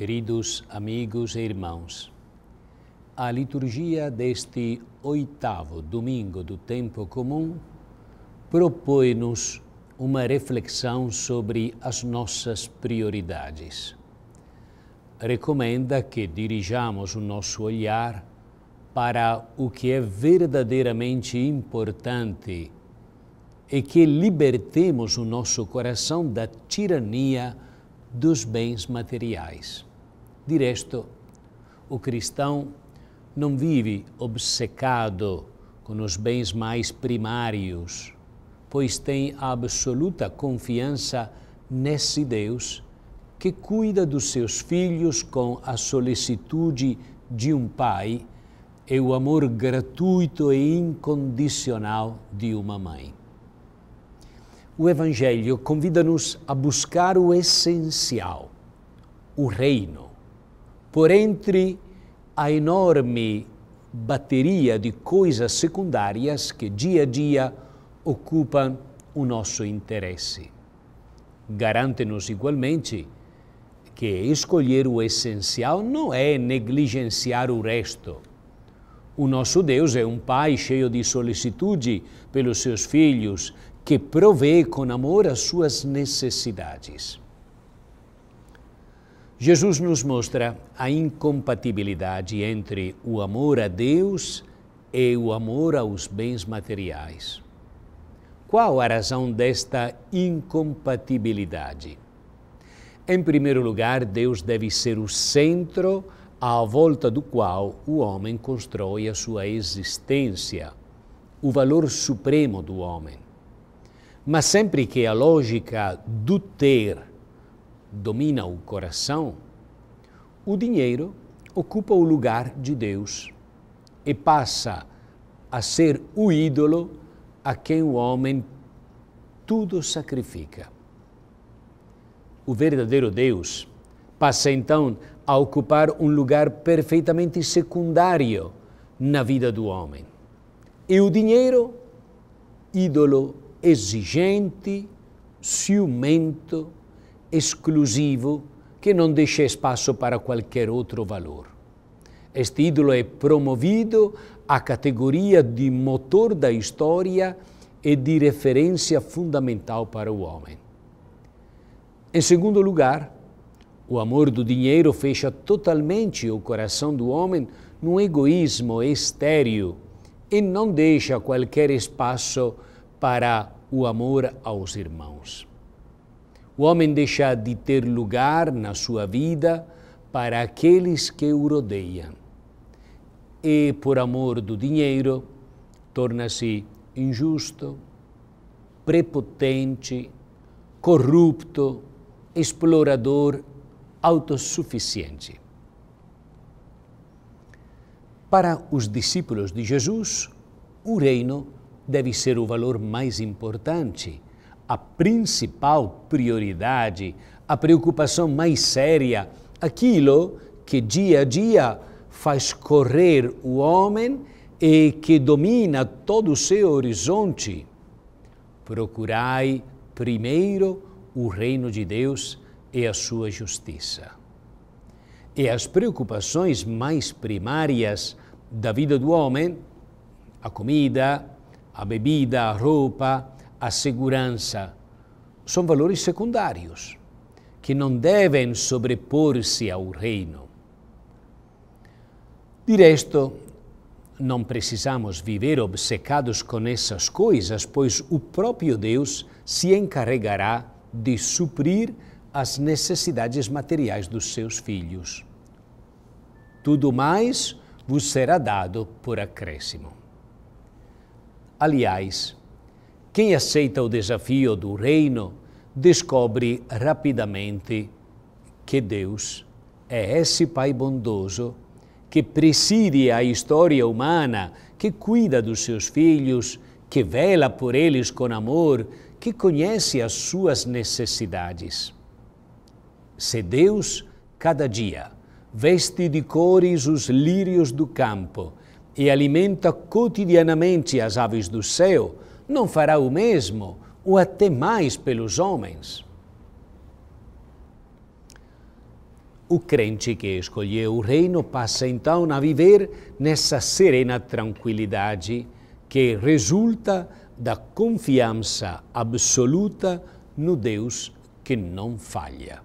Queridos amigos e irmãos, a liturgia deste oitavo domingo do tempo comum propõe-nos uma reflexão sobre as nossas prioridades. Recomenda que dirijamos o nosso olhar para o que é verdadeiramente importante e que libertemos o nosso coração da tirania dos bens materiais. Diresto, o cristão não vive obcecado com os bens mais primários, pois tem absoluta confiança nesse Deus que cuida dos seus filhos com a solicitude de um pai e o amor gratuito e incondicional de uma mãe. O Evangelho convida-nos a buscar o essencial, o reino por entre a enorme bateria de coisas secundárias que dia a dia ocupam o nosso interesse. Garante-nos igualmente que escolher o essencial não é negligenciar o resto. O nosso Deus é um Pai cheio de solicitude pelos seus filhos, que provê com amor as suas necessidades. Jesus nos mostra a incompatibilidade entre o amor a Deus e o amor aos bens materiais. Qual a razão desta incompatibilidade? Em primeiro lugar, Deus deve ser o centro à volta do qual o homem constrói a sua existência, o valor supremo do homem. Mas sempre que a lógica do ter domina o coração, o dinheiro ocupa o lugar de Deus e passa a ser o ídolo a quem o homem tudo sacrifica. O verdadeiro Deus passa então a ocupar um lugar perfeitamente secundário na vida do homem. E o dinheiro, ídolo exigente, ciumento, exclusivo que não deixa espaço para qualquer outro valor. Este ídolo é promovido à categoria de motor da história e de referência fundamental para o homem. Em segundo lugar, o amor do dinheiro fecha totalmente o coração do homem num egoísmo estéreo e não deixa qualquer espaço para o amor aos irmãos. O homem deixa de ter lugar na sua vida para aqueles que o rodeiam. E, por amor do dinheiro, torna-se injusto, prepotente, corrupto, explorador, autossuficiente. Para os discípulos de Jesus, o reino deve ser o valor mais importante a principal prioridade, a preocupação mais séria, aquilo que dia a dia faz correr o homem e que domina todo o seu horizonte. Procurai primeiro o reino de Deus e a sua justiça. E as preocupações mais primárias da vida do homem, a comida, a bebida, a roupa, a segurança, são valores secundários que não devem sobrepor-se ao reino. De resto, não precisamos viver obcecados com essas coisas, pois o próprio Deus se encarregará de suprir as necessidades materiais dos seus filhos. Tudo mais vos será dado por acréscimo. Aliás, quem aceita o desafio do reino descobre rapidamente que Deus é esse Pai bondoso que preside a história humana, que cuida dos seus filhos, que vela por eles com amor, que conhece as suas necessidades. Se Deus, cada dia, veste de cores os lírios do campo e alimenta cotidianamente as aves do céu, não fará o mesmo, ou até mais pelos homens? O crente que escolheu o reino passa então a viver nessa serena tranquilidade que resulta da confiança absoluta no Deus que não falha.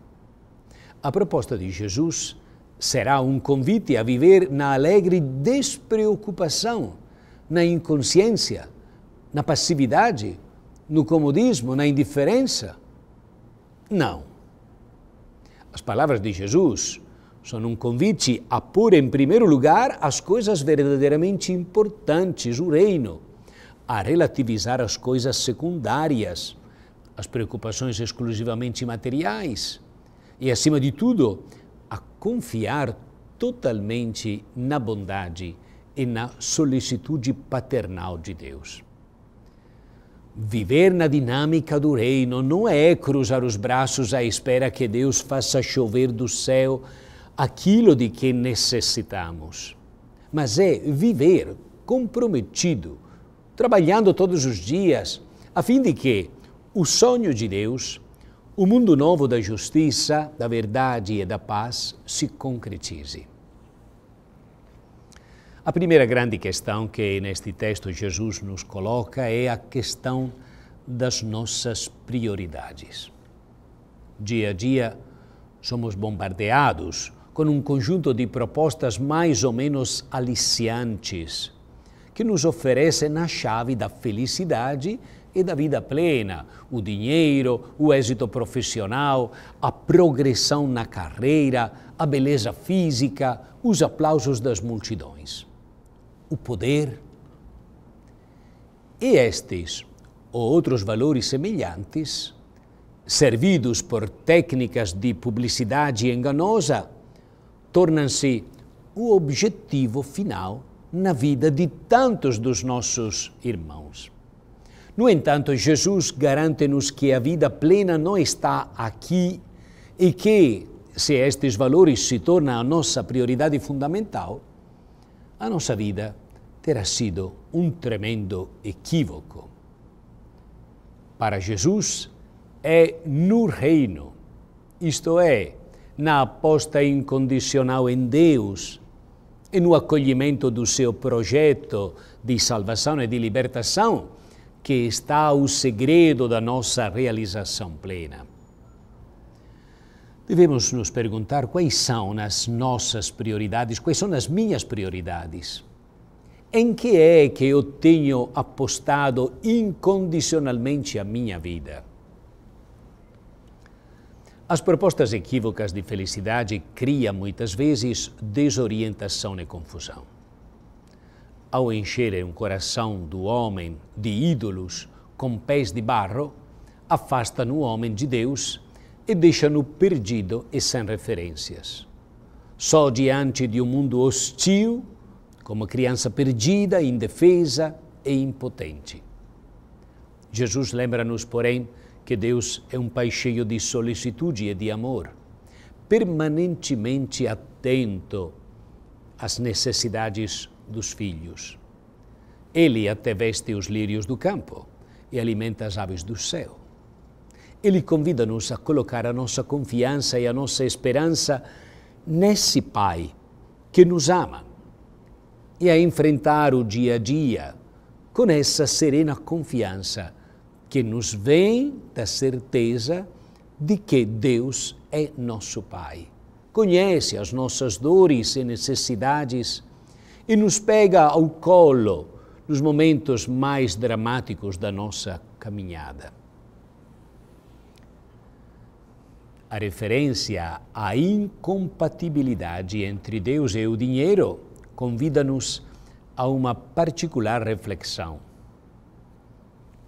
A proposta de Jesus será um convite a viver na alegre despreocupação, na inconsciência, na passividade, no comodismo, na indiferença. Não. As palavras de Jesus são um convite a pôr em primeiro lugar as coisas verdadeiramente importantes, o reino, a relativizar as coisas secundárias, as preocupações exclusivamente materiais e, acima de tudo, a confiar totalmente na bondade e na solicitude paternal de Deus. Viver na dinâmica do reino não é cruzar os braços à espera que Deus faça chover do céu aquilo de que necessitamos, mas é viver comprometido, trabalhando todos os dias, a fim de que o sonho de Deus, o mundo novo da justiça, da verdade e da paz se concretize. A primeira grande questão que neste texto Jesus nos coloca é a questão das nossas prioridades. Dia a dia somos bombardeados com um conjunto de propostas mais ou menos aliciantes que nos oferecem a chave da felicidade e da vida plena, o dinheiro, o êxito profissional, a progressão na carreira, a beleza física, os aplausos das multidões o poder. E estes ou outros valores semelhantes, servidos por técnicas de publicidade enganosa, tornam-se o objetivo final na vida de tantos dos nossos irmãos. No entanto, Jesus garante-nos que a vida plena não está aqui e que, se estes valores se tornam a nossa prioridade fundamental, a nossa vida terá sido um tremendo equívoco. Para Jesus, é no reino, isto é, na aposta incondicional em Deus e no acolhimento do seu projeto de salvação e de libertação, que está o segredo da nossa realização plena devemos nos perguntar quais são as nossas prioridades, quais são as minhas prioridades. Em que é que eu tenho apostado incondicionalmente a minha vida? As propostas equívocas de felicidade criam muitas vezes desorientação e confusão. Ao encherem o coração do homem de ídolos com pés de barro, afastam o homem de Deus e deixa-no perdido e sem referências. Só diante de um mundo hostil, como criança perdida, indefesa e impotente. Jesus lembra-nos, porém, que Deus é um Pai cheio de solicitude e de amor, permanentemente atento às necessidades dos filhos. Ele até veste os lírios do campo e alimenta as aves do céu. Ele convida-nos a colocar a nossa confiança e a nossa esperança nesse Pai que nos ama e a enfrentar o dia a dia com essa serena confiança que nos vem da certeza de que Deus é nosso Pai. Conhece as nossas dores e necessidades e nos pega ao colo nos momentos mais dramáticos da nossa caminhada. a referência à incompatibilidade entre Deus e o dinheiro convida-nos a uma particular reflexão.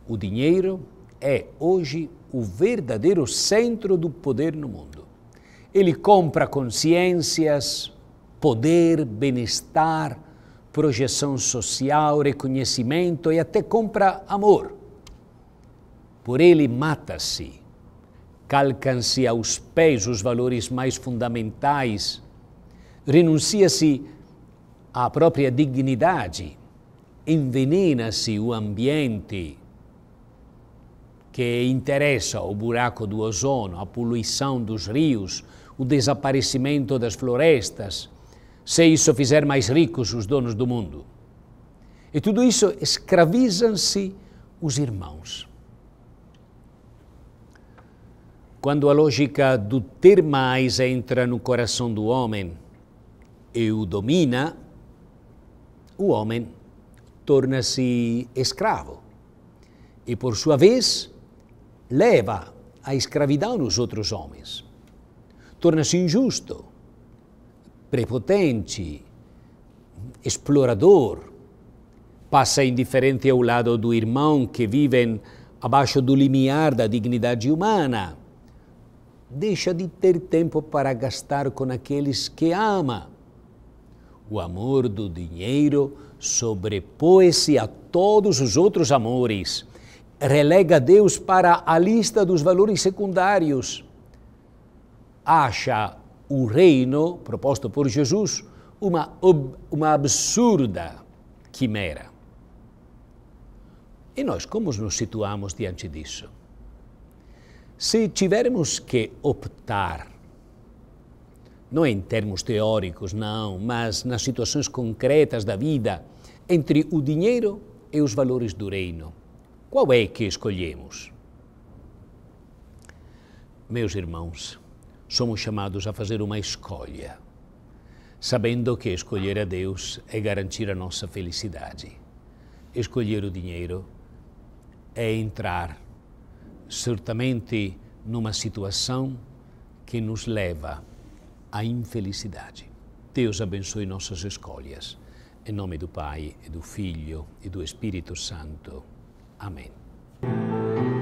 O dinheiro é hoje o verdadeiro centro do poder no mundo. Ele compra consciências, poder, bem-estar, projeção social, reconhecimento e até compra amor. Por ele mata-se calcam-se aos pés os valores mais fundamentais, renuncia-se à própria dignidade, envenena-se o ambiente que interessa o buraco do ozono, a poluição dos rios, o desaparecimento das florestas, se isso fizer mais ricos os donos do mundo. E tudo isso escravizam-se os irmãos. Quando a lógica do ter mais entra no coração do homem e o domina, o homem torna-se escravo e, por sua vez, leva a escravidão nos outros homens. Torna-se injusto, prepotente, explorador, passa indiferente ao lado do irmão que vivem abaixo do limiar da dignidade humana, deixa de ter tempo para gastar com aqueles que ama. O amor do dinheiro sobrepõe-se a todos os outros amores. Relega Deus para a lista dos valores secundários. Acha o reino proposto por Jesus uma, uma absurda quimera. E nós como nos situamos diante disso? Se tivermos que optar, não em termos teóricos, não, mas nas situações concretas da vida, entre o dinheiro e os valores do reino, qual é que escolhemos? Meus irmãos, somos chamados a fazer uma escolha, sabendo que escolher a Deus é garantir a nossa felicidade. Escolher o dinheiro é entrar certamente numa situação que nos leva à infelicidade. Deus abençoe nossas escolhas. Em nome do Pai, e do Filho e do Espírito Santo. Amém.